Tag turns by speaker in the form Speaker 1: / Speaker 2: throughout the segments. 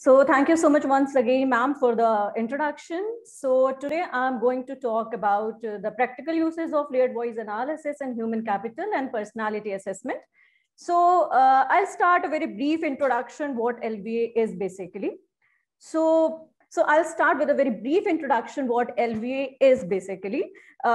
Speaker 1: So thank you so much once again, ma'am, for the introduction. So today I'm going to talk about uh, the practical uses of layered voice analysis and human capital and personality assessment. So uh, I'll start a very brief introduction what LVA is basically. So so I'll start with a very brief introduction what LVA is basically. Uh,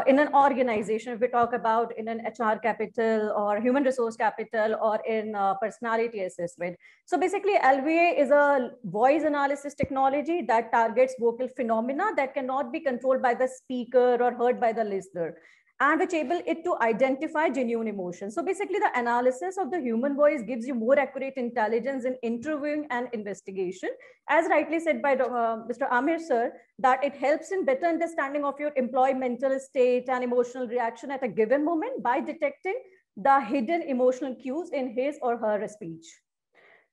Speaker 1: uh, in an organization, if we talk about in an HR capital or human resource capital or in uh, personality assessment. So basically LVA is a voice analysis technology that targets vocal phenomena that cannot be controlled by the speaker or heard by the listener and which able it to identify genuine emotion. So basically the analysis of the human voice gives you more accurate intelligence in interviewing and investigation. As rightly said by uh, Mr. Amir sir, that it helps in better understanding of your employee mental state and emotional reaction at a given moment by detecting the hidden emotional cues in his or her speech.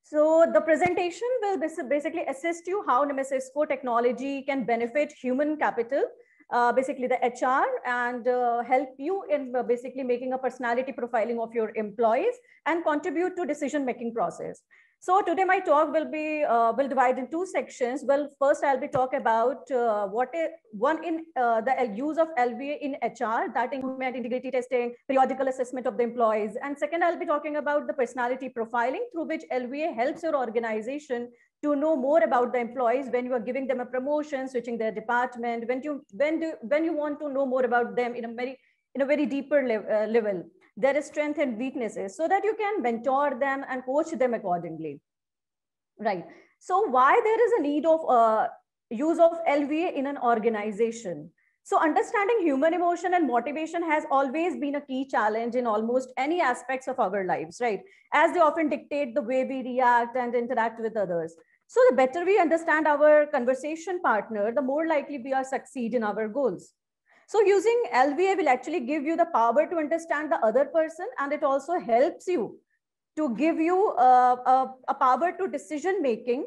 Speaker 1: So the presentation will basically assist you how Nemesis Core technology can benefit human capital uh, basically the HR and uh, help you in uh, basically making a personality profiling of your employees and contribute to decision-making process. So today my talk will be uh, will divide in two sections. Well, first I'll be talk about uh, what is one in uh, the use of LVA in HR that includes integrity testing, periodical assessment of the employees, and second I'll be talking about the personality profiling through which LVA helps your organization to know more about the employees when you are giving them a promotion, switching their department, when you when do when you want to know more about them in a very in a very deeper uh, level their strengths and weaknesses so that you can mentor them and coach them accordingly. Right. So why there is a need of uh, use of LVA in an organization? So understanding human emotion and motivation has always been a key challenge in almost any aspects of our lives, right? As they often dictate the way we react and interact with others. So the better we understand our conversation partner, the more likely we are succeed in our goals. So using LVA will actually give you the power to understand the other person and it also helps you to give you uh, a, a, power to decision making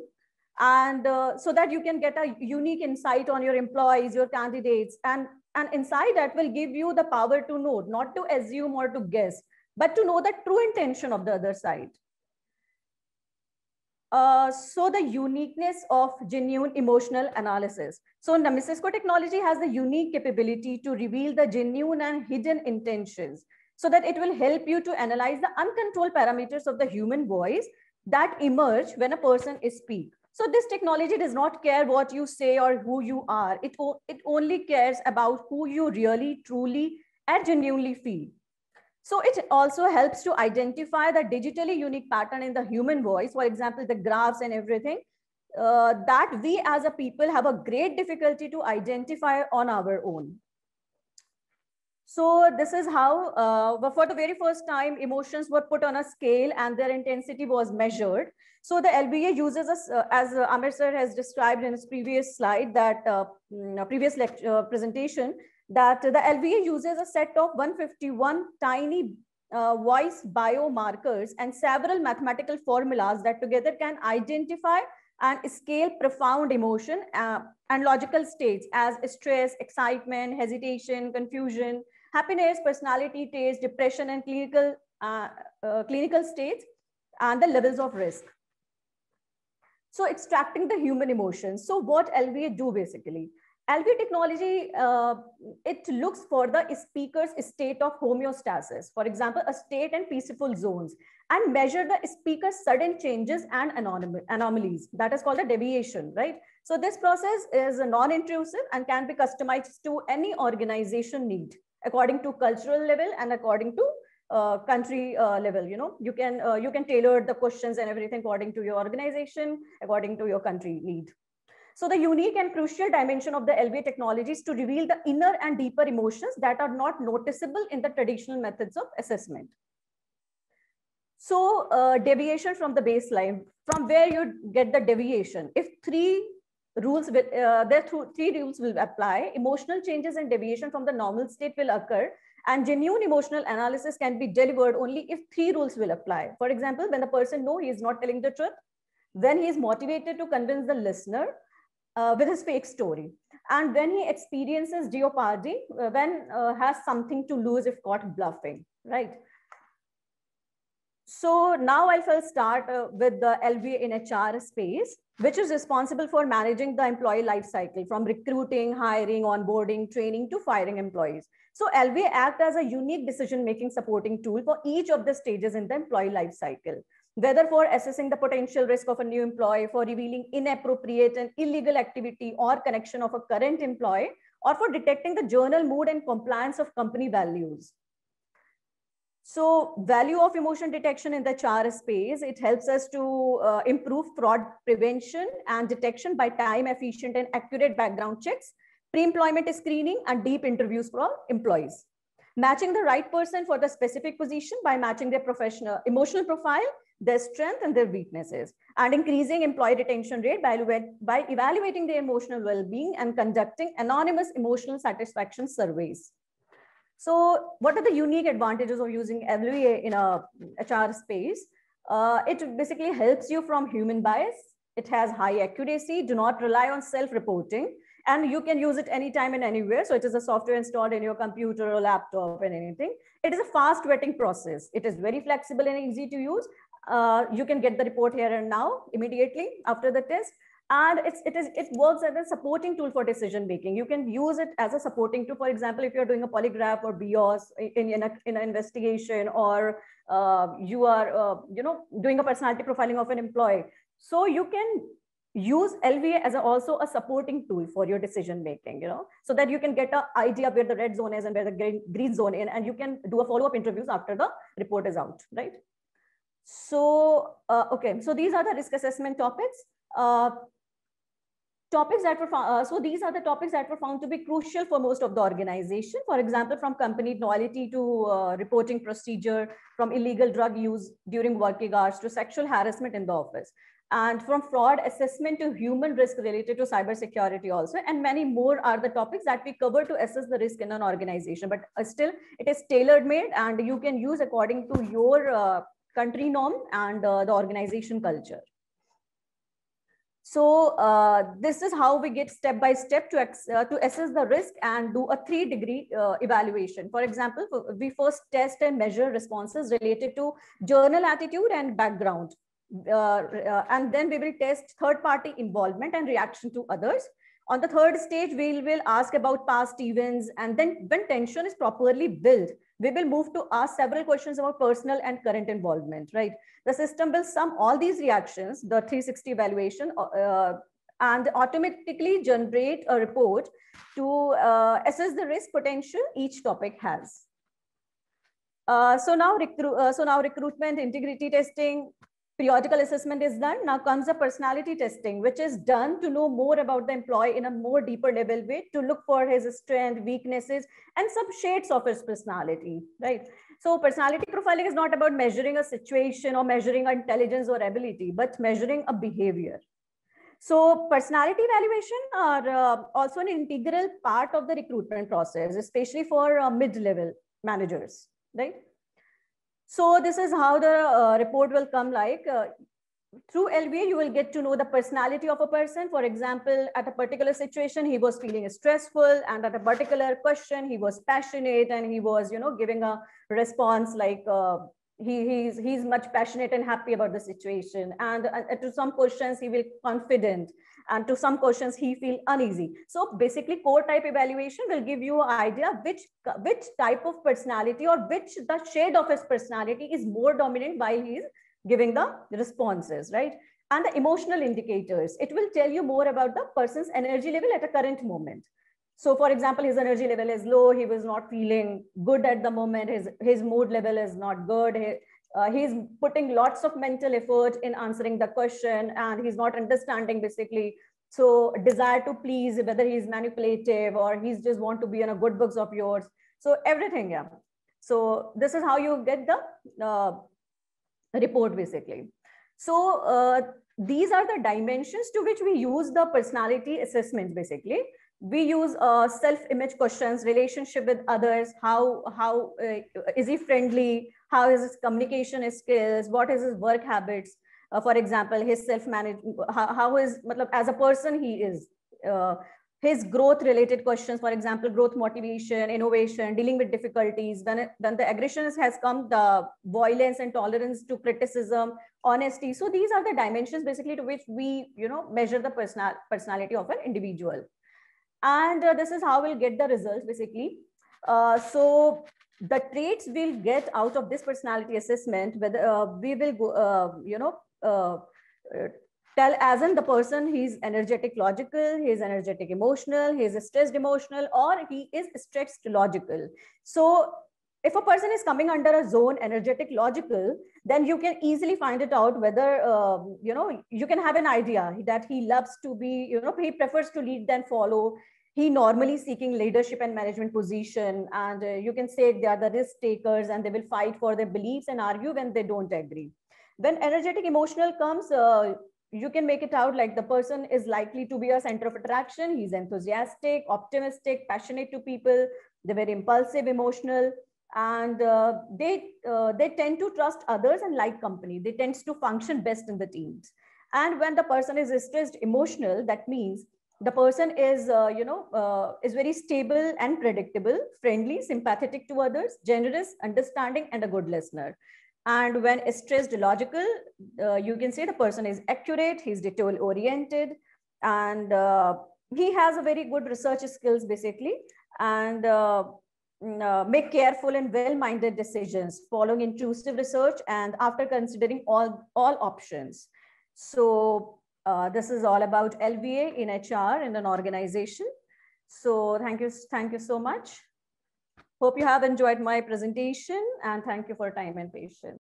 Speaker 1: and uh, so that you can get a unique insight on your employees, your candidates and an insight that will give you the power to know, not to assume or to guess, but to know the true intention of the other side. Uh, so the uniqueness of genuine emotional analysis. So Namisisco technology has the unique capability to reveal the genuine and hidden intentions so that it will help you to analyze the uncontrolled parameters of the human voice that emerge when a person is speak. So this technology does not care what you say or who you are. It, it only cares about who you really, truly, and genuinely feel. So it also helps to identify the digitally unique pattern in the human voice, for example, the graphs and everything uh, that we as a people have a great difficulty to identify on our own. So this is how, uh, for the very first time, emotions were put on a scale and their intensity was measured. So the LBA uses, a, uh, as uh, Amir sir has described in his previous slide, that uh, mm, previous lecture, uh, presentation, that the LVA uses a set of 151 tiny uh, voice biomarkers and several mathematical formulas that together can identify and scale profound emotion uh, and logical states as stress, excitement, hesitation, confusion, happiness, personality traits, depression, and clinical, uh, uh, clinical states, and the levels of risk. So extracting the human emotions. So what LVA do basically? algae technology, uh, it looks for the speaker's state of homeostasis, for example, a state and peaceful zones, and measure the speaker's sudden changes and anom anomalies. That is called a deviation, right? So this process is non-intrusive and can be customized to any organization need according to cultural level and according to uh, country uh, level you know you can uh, you can tailor the questions and everything according to your organization according to your country need so the unique and crucial dimension of the LBA technology is to reveal the inner and deeper emotions that are not noticeable in the traditional methods of assessment. So uh, deviation from the baseline, from where you get the deviation. If three rules, uh, there three rules will apply, emotional changes and deviation from the normal state will occur and genuine emotional analysis can be delivered only if three rules will apply. For example, when the person knows he is not telling the truth, when he is motivated to convince the listener, uh, with his fake story. And when he experiences jeopardy, uh, when uh, has something to lose if caught bluffing, right? So now I will start uh, with the LVA in HR space, which is responsible for managing the employee life cycle from recruiting, hiring, onboarding, training to firing employees. So LVA act as a unique decision-making supporting tool for each of the stages in the employee life cycle whether for assessing the potential risk of a new employee, for revealing inappropriate and illegal activity or connection of a current employee, or for detecting the journal mood and compliance of company values. So value of emotion detection in the char space, it helps us to uh, improve fraud prevention and detection by time efficient and accurate background checks, pre-employment screening and deep interviews for employees. Matching the right person for the specific position by matching their professional emotional profile their strength and their weaknesses, and increasing employee retention rate by, by evaluating their emotional well-being and conducting anonymous emotional satisfaction surveys. So what are the unique advantages of using LVA in a HR space? Uh, it basically helps you from human bias. It has high accuracy, do not rely on self-reporting, and you can use it anytime and anywhere. So it is a software installed in your computer or laptop and anything. It is a fast vetting process. It is very flexible and easy to use, uh, you can get the report here and now immediately after the test. And it's, it, is, it works as a supporting tool for decision making. You can use it as a supporting tool. For example, if you're doing a polygraph or BIOS in, in, a, in an investigation, or uh, you are uh, you know doing a personality profiling of an employee, so you can use LVA as a, also a supporting tool for your decision making. You know, so that you can get an idea where the red zone is and where the green, green zone is, and you can do a follow up interviews after the report is out, right? So, uh, okay, so these are the risk assessment topics. Uh, topics that were found, uh, so these are the topics that were found to be crucial for most of the organization. For example, from company loyalty to uh, reporting procedure, from illegal drug use during working hours to sexual harassment in the office and from fraud assessment to human risk related to cybersecurity also and many more are the topics that we cover to assess the risk in an organization but uh, still it is tailored made and you can use according to your uh, country norm and uh, the organization culture. So uh, this is how we get step by step to, uh, to assess the risk and do a three degree uh, evaluation. For example, we first test and measure responses related to journal attitude and background. Uh, uh, and then we will test third party involvement and reaction to others. On the third stage, we will ask about past events. And then when tension is properly built, we will move to ask several questions about personal and current involvement, right? The system will sum all these reactions, the 360 evaluation, uh, uh, and automatically generate a report to uh, assess the risk potential each topic has. Uh, so now, recruit. Uh, so now recruitment, integrity testing, periodical assessment is done. Now comes the personality testing, which is done to know more about the employee in a more deeper level way to look for his strength, weaknesses, and some shades of his personality, right? So personality profiling is not about measuring a situation or measuring intelligence or ability, but measuring a behavior. So personality evaluation are uh, also an integral part of the recruitment process, especially for uh, mid-level managers, right? So this is how the uh, report will come like. Uh, through LVA, you will get to know the personality of a person. For example, at a particular situation, he was feeling stressful and at a particular question, he was passionate and he was, you know, giving a response like, uh, he, he's, he's much passionate and happy about the situation. And, uh, to some questions, he will confident. And to some questions, he feel uneasy. So basically core type evaluation will give you an idea which, which type of personality or which the shade of his personality is more dominant while he's giving the responses, right? And the emotional indicators, it will tell you more about the person's energy level at a current moment so for example his energy level is low he was not feeling good at the moment his his mood level is not good he, uh, he's putting lots of mental effort in answering the question and he's not understanding basically so desire to please whether he's manipulative or he's just want to be in a good books of yours so everything yeah so this is how you get the uh, report basically so uh, these are the dimensions to which we use the personality assessments basically we use uh, self-image questions, relationship with others, how, how uh, is he friendly, how is his communication his skills, what is his work habits, uh, for example, his self-manage, how, how is, matlab, as a person he is, uh, his growth related questions, for example, growth motivation, innovation, dealing with difficulties, when, it, when the aggression has come, the violence and tolerance to criticism, honesty. So these are the dimensions basically to which we, you know, measure the personal, personality of an individual. And uh, this is how we'll get the results basically. Uh, so the traits we'll get out of this personality assessment, whether uh, we will go, uh, you know, uh, tell as in the person he's energetic logical he's energetic emotional he's stressed emotional or he is stressed logical so if a person is coming under a zone energetic logical then you can easily find it out whether um, you know you can have an idea that he loves to be you know he prefers to lead than follow he normally seeking leadership and management position and uh, you can say they are the risk takers and they will fight for their beliefs and argue when they don't agree when energetic emotional comes uh, you can make it out like the person is likely to be a center of attraction he's enthusiastic optimistic passionate to people they're very impulsive emotional and uh, they uh, they tend to trust others and like company they tend to function best in the teams and when the person is stressed emotional that means the person is uh, you know uh, is very stable and predictable friendly sympathetic to others generous understanding and a good listener and when stressed logical uh, you can say the person is accurate he's detail oriented and uh, he has a very good research skills basically and Mm, uh, make careful and well-minded decisions following intrusive research and after considering all, all options. So uh, this is all about LVA in HR in an organization. So thank you, thank you so much. Hope you have enjoyed my presentation and thank you for time and patience.